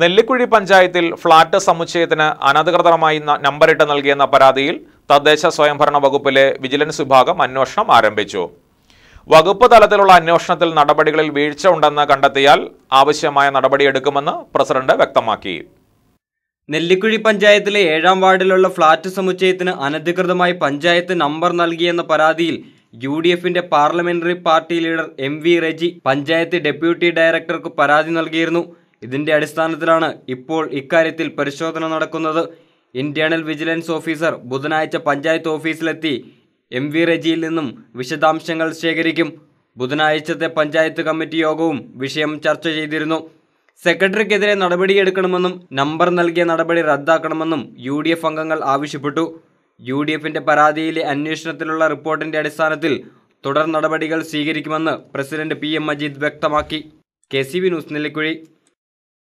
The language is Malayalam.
നെല്ലിക്കുഴി പഞ്ചായത്തിൽ ഫ്ളാറ്റ് സമുച്ചയത്തിന് അനധികൃതമായി നമ്പറിട്ട് നൽകിയെന്ന പരാതിയിൽ തദ്ദേശ സ്വയംഭരണ വകുപ്പിലെ വിജിലൻസ് വിഭാഗം അന്വേഷണം ആരംഭിച്ചു വകുപ്പ് തലത്തിലുള്ള അന്വേഷണത്തിൽ നടപടികളിൽ വീഴ്ച ഉണ്ടെന്ന് കണ്ടെത്തിയാൽ ആവശ്യമായ നടപടിയെടുക്കുമെന്ന് പ്രസിഡന്റ് വ്യക്തമാക്കി നെല്ലിക്കുഴി പഞ്ചായത്തിലെ ഏഴാം വാർഡിലുള്ള ഫ്ളാറ്റ് സമുച്ചയത്തിന് അനധികൃതമായി പഞ്ചായത്ത് നമ്പർ നൽകിയെന്ന പരാതിയിൽ യു ഡി എഫിന്റെ parliamentary party leader M V Reji panchayat deputy ഡയറക്ടർക്ക് പരാതി നൽകിയിരുന്നു ഇതിന്റെ അടിസ്ഥാനത്തിലാണ് ഇപ്പോൾ ഇക്കാര്യത്തിൽ പരിശോധന നടക്കുന്നത് ഇന്റേണൽ വിജിലൻസ് ഓഫീസർ ബുധനാഴ്ച പഞ്ചായത്ത് ഓഫീസിലെത്തി എം വി റെജിയിൽ നിന്നും വിശദാംശങ്ങൾ ശേഖരിക്കും ബുധനാഴ്ചത്തെ പഞ്ചായത്ത് കമ്മിറ്റി യോഗവും വിഷയം ചർച്ച ചെയ്തിരുന്നു സെക്രട്ടറിക്കെതിരെ നടപടിയെടുക്കണമെന്നും നമ്പർ നൽകിയ നടപടി റദ്ദാക്കണമെന്നും യു ഡി എഫ് അംഗങ്ങൾ ആവശ്യപ്പെട്ടു യു ഡി എഫിന്റെ പരാതിയിലെ അന്വേഷണത്തിലുള്ള റിപ്പോർട്ടിന്റെ അടിസ്ഥാനത്തിൽ തുടർ നടപടികൾ സ്വീകരിക്കുമെന്ന് പ്രസിഡന്റ് പി എം മജീദ് വ്യക്തമാക്കി K C B news Nellikuzhi